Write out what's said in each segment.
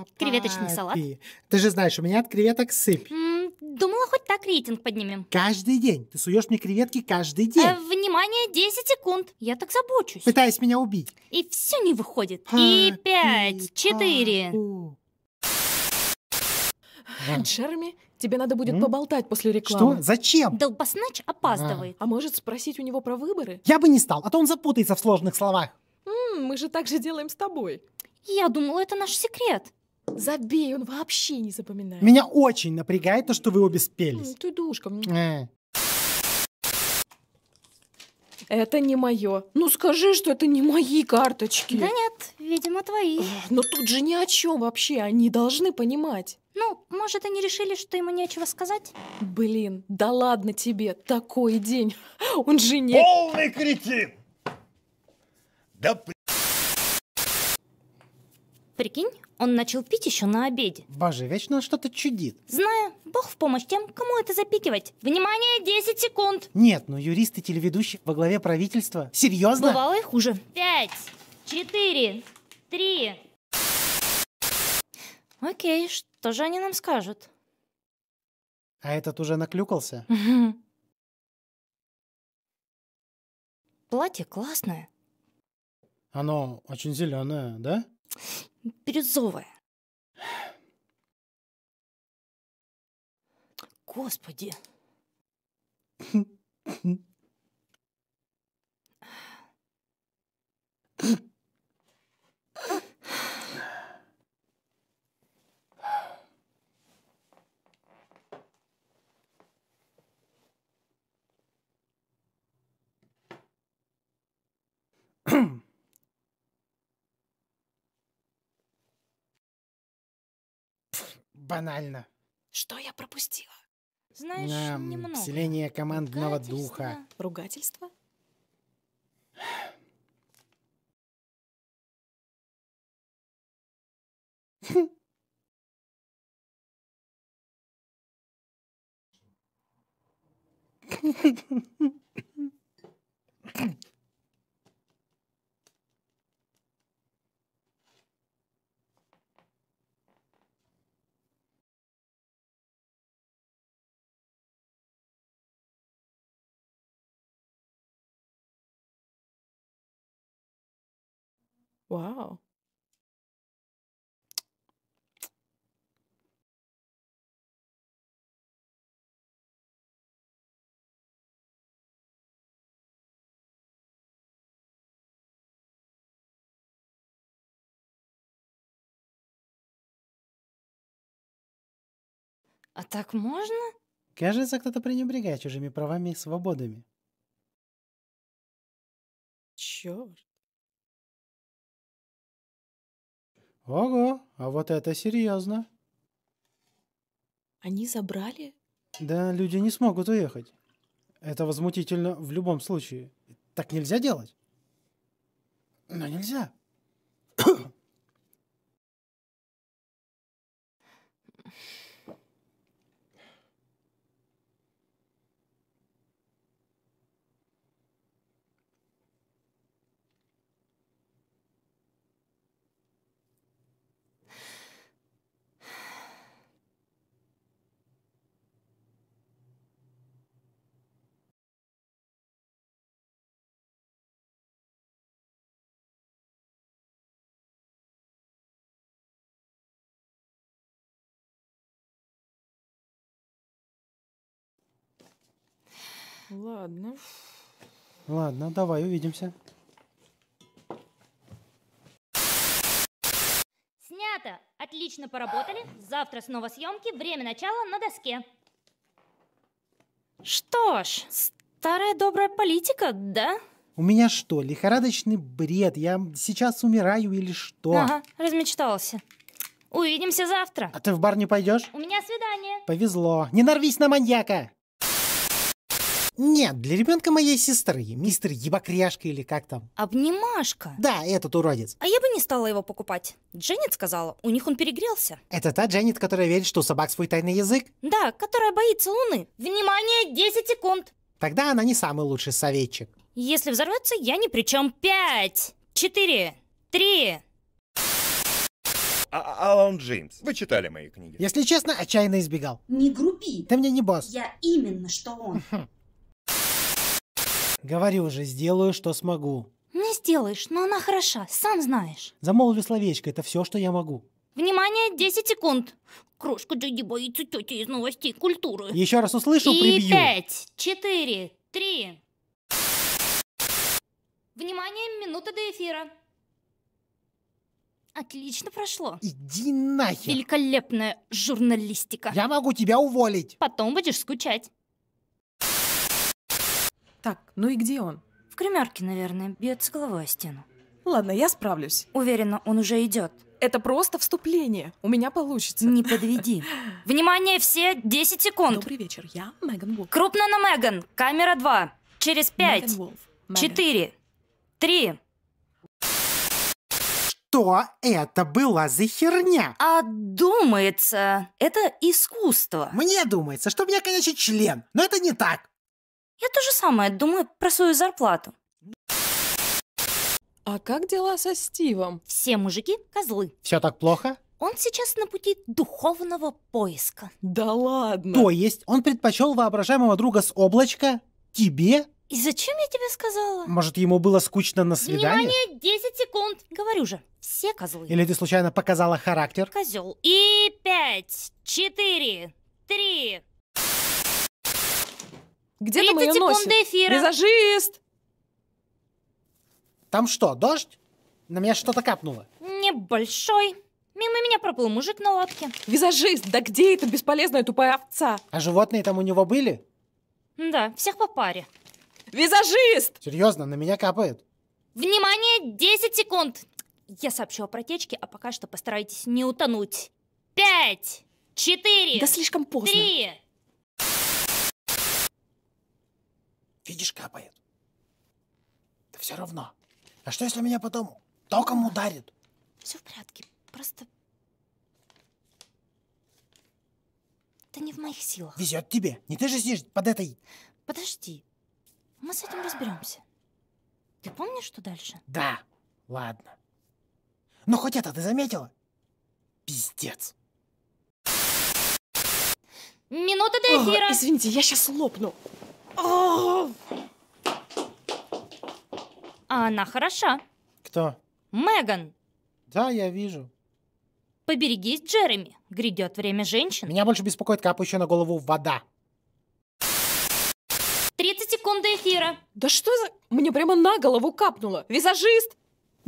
А, Креветочный салат. Ты же знаешь, у меня от креветок сыпь. Думала, хоть так рейтинг поднимем. Каждый день. Ты суешь мне креветки каждый э, день. Э, внимание, 10 секунд. Я так забочусь. Пытаясь меня убить. И все не выходит. А, и А, пять, и четыре. у. А, э, Джерми, тебе надо будет М? поболтать после рекламы. Что? Зачем? Долбоснач опаздывает. А, а может спросить у него про выборы? Я бы не стал, а то он запутается в сложных словах. М, мы же так же делаем с тобой. Я думала, это наш секрет. Забей, он вообще не запоминает. Меня очень напрягает то, что вы обе спелись. Ты душка. Э. Это не мое. Ну скажи, что это не мои карточки. Да нет, видимо, твои. Но тут же ни о чем вообще, они должны понимать. Ну, может, они решили, что ему нечего сказать? Блин, да ладно тебе, такой день. Он же не... Полный кретин! Да Прикинь, он начал пить еще на обеде. Боже, вечно он что-то чудит. Знаю, бог в помощь тем, кому это запикивать. Внимание, 10 секунд. Нет, ну юристы телеведущих во главе правительства. Серьезно? Бывало и хуже. Пять, четыре, три. Окей, что же они нам скажут? А этот уже наклюкался? Платье классное. Оно очень зеленое, да? Бирюзовая. Господи. Mm-hmm. банально. Что я пропустила? Знаешь, Эм, немного. Вселение командного духа. Ругательство? Wow. А так можно? Кажется, кто-то пренебрегает чужими правами и свободами. Черт. Ого, а вот это серьезно. Они забрали? Да, люди не смогут уехать. Это возмутительно в любом случае. Так нельзя делать. Но нельзя. Ладно. Ладно, давай, увидимся. Снято! Отлично поработали. Завтра снова съемки. Время начала на доске. Что ж, старая добрая политика, да? У меня что, лихорадочный бред? Я сейчас умираю или что? Ага, размечтался. Увидимся завтра. А ты в бар не пойдешь? У меня свидание. Повезло. Не нарвись на маньяка! Нет, для ребенка моей сестры, мистер Ебокряшка или как там. Обнимашка? Да, этот уродец. А я бы не стала его покупать. Дженнет сказала, у них он перегрелся. Это та Дженнет, которая верит, что у собак свой тайный язык? Да, которая боится луны. Внимание, 10 секунд. Тогда она не самый лучший советчик. Если взорвется, я ни при чем. Пять, четыре, три, а, а Алан Джеймс. Вы читали мои книги. Если честно, отчаянно избегал. Не групи. Ты мне не босс. Я именно что он. Говорю же, сделаю, что смогу. Не сделаешь, но она хороша, сам знаешь. Замолвлю словечко, это все, что я могу. Внимание, 10 секунд. Крошка Джеди боится тети из новостей культуры. Еще раз услышу, И прибью. пять, четыре, три. Внимание, минута до эфира. Отлично прошло. Иди нахер. Великолепная журналистика. Я могу тебя уволить. Потом будешь скучать. Так, ну и где он? В кремерке, наверное, бьется головой о стену. Ладно, я справлюсь. Уверена, он уже идет. Это просто вступление. У меня получится. Не подведи. Внимание, все 10 секунд. Добрый вечер, я Меган Волф. Крупно на Меган. Камера 2. Через 5. Меган Меган. 4. 3. Что это была за херня? А думается, это искусство. Мне думается, что у меня, конечно, член, но это не так. Я то же самое думаю про свою зарплату. А как дела со Стивом? Все мужики – козлы. Все так плохо? Он сейчас на пути духовного поиска. Да ладно? То есть он предпочел воображаемого друга с облачка тебе? И зачем я тебе сказала? Может, ему было скучно на свидании? Внимание, 10 секунд. Говорю же, все козлы. Или ты случайно показала характер? Козел. И пять, четыре, три, где там ее носит? эфира. Визажист! Там что, дождь? На меня что-то капнуло. Небольшой. Мимо меня проплыл мужик на лодке. Визажист, да где эта бесполезная тупая овца? А животные там у него были? Да, всех по паре. Визажист! Серьезно, на меня капает. Внимание, 10 секунд. Я сообщу о протечке, а пока что постарайтесь не утонуть. Пять, четыре, Да слишком поздно. Три, Видишь, капает. Да все равно. А что, если меня потом током ударит? Все в порядке. Просто... Это не в моих силах. Везет тебе. Не ты же сидишь под этой... Подожди. Мы с этим разберемся. Ты помнишь, что дальше? Да. Ладно. Ну, хоть это ты заметила? Пиздец. Минута до эфира. О, извините, я сейчас лопну. А она хороша. Кто? Меган. Да, я вижу. Поберегись, Джереми. Грядет время женщин. Меня больше беспокоит капающая на голову вода. 30 секунд до эфира. Да что за... Мне прямо на голову капнуло. Визажист!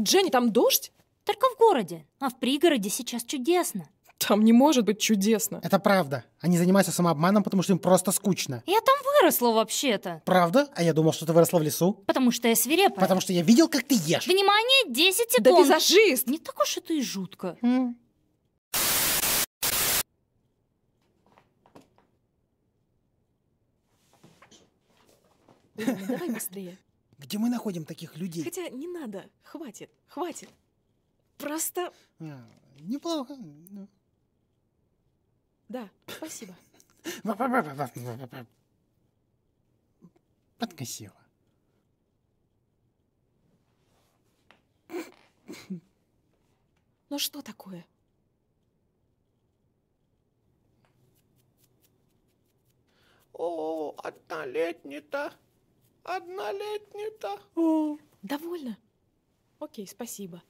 Дженни, там дождь? Только в городе. А в пригороде сейчас чудесно. Там не может быть чудесно. Это правда. Они занимаются самообманом, потому что им просто скучно. Я там выросла вообще-то. Правда? А я думал, что ты выросла в лесу. Потому что я свирепая. Потому что я видел, как ты ешь. Внимание, 10 секунд. Да визажист! Не так уж это и жутко. М. Ну давай быстрее. Где мы находим таких людей? Хотя не надо. Хватит, хватит. Просто А, неплохо. Ну, да, спасибо. Подкосила. Ну что такое? О, одна летница. Одна летница. Довольно. Окей, спасибо.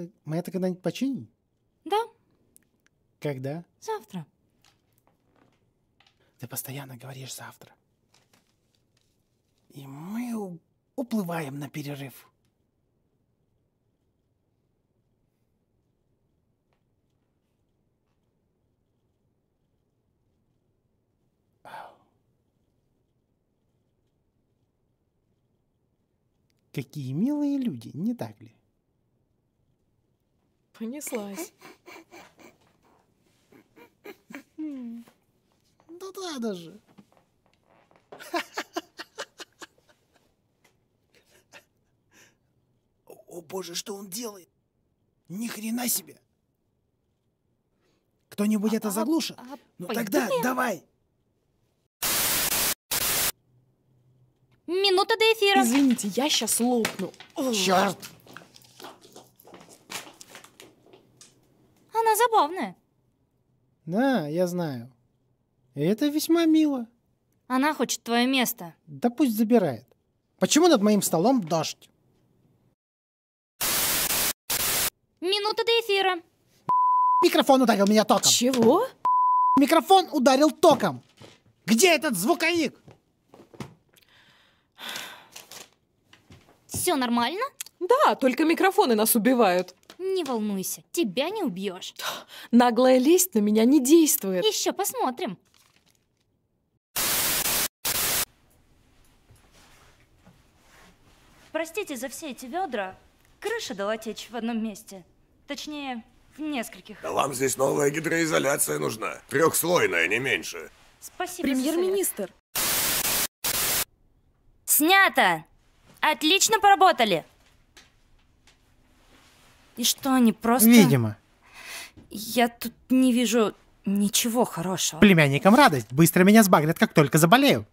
это, мы это когда-нибудь починим? Да. Когда? Завтра. Ты постоянно говоришь завтра. И мы уплываем на перерыв. Какие милые люди, не так ли? Понеслась. Да надо же. О боже, что он делает? Ни хрена себе. Кто-нибудь а, это а, заглушит? А, ну тогда давай. Минута до эфира. Извините, я сейчас лопну. Черт! довольно забавная. Да, я знаю. И это весьма мило. Она хочет твое место. Да пусть забирает. Почему над моим столом дождь? Минута до эфира. Микрофон ударил меня током. Чего? Микрофон ударил током. Где этот звуковик? Все нормально? Да, только микрофоны нас убивают. Не волнуйся, тебя не убьешь. Наглая лесть на меня не действует. Еще посмотрим. Простите за все эти ведра. Крыша дала течь в одном месте. Точнее, в нескольких. А вам здесь новая гидроизоляция нужна. Трехслойная, не меньше. Спасибо. Премьер-министр. Снято! Отлично поработали! И что они просто... Видимо. Я тут не вижу ничего хорошего. Племянникам радость. Быстро меня сбагрят, как только заболею.